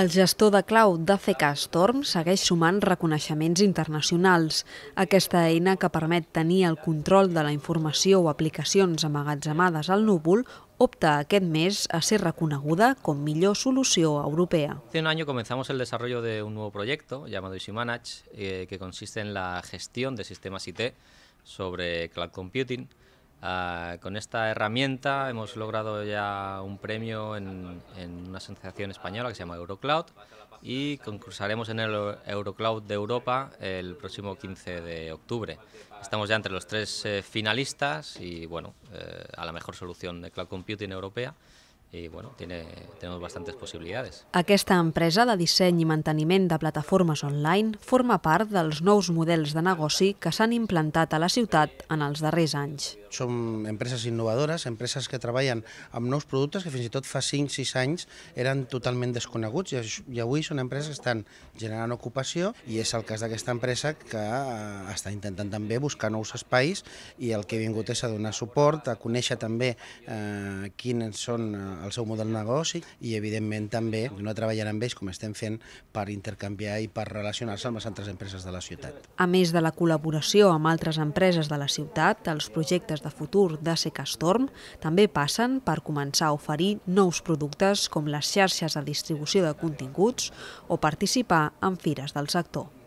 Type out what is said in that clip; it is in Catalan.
El gestor de clau Storm segueix sumant reconeixements internacionals. Aquesta eina que permet tenir el control de la informació o aplicacions amagatzemades al núvol opta aquest mes a ser reconeguda com millor solució europea. Hace un año comenzamos el desarrollo de un nuevo proyecto llamado EasyManage, eh, que consiste en la gestión de sistemas IT sobre cloud computing, Ah, con esta herramienta hemos logrado ya un premio en, una asociación española que se llama Eurocloud y concursaremos en el Eurocloud de Europa el próximo 15 de octubre. Estamos ya entre los tres eh, finalistas y, bueno, eh, a la mejor solución de cloud computing europea y bueno, tiene, tenemos bastantes posibilidades. Aquesta empresa de disseny i manteniment de plataformes online forma part dels nous models de negoci que s'han implantat a la ciutat en els darrers anys. Som empreses innovadores, empreses que treballen amb nous productes que fins i tot fa 5-6 anys eren totalment desconeguts i avui són empreses que estan generant ocupació i és el cas d'aquesta empresa que eh, està intentant també buscar nous espais i el que he vingut és a donar suport, a conèixer també eh, quins són eh, el seu model de negoci i, evidentment, també no treballar amb ells, com estem fent, per intercanviar i per relacionar-se amb les altres empreses de la ciutat. A més de la col·laboració amb altres empreses de la ciutat, els projectes de futur de Secastorm també passen per començar a oferir nous productes com les xarxes de distribució de continguts o participar en fires del sector.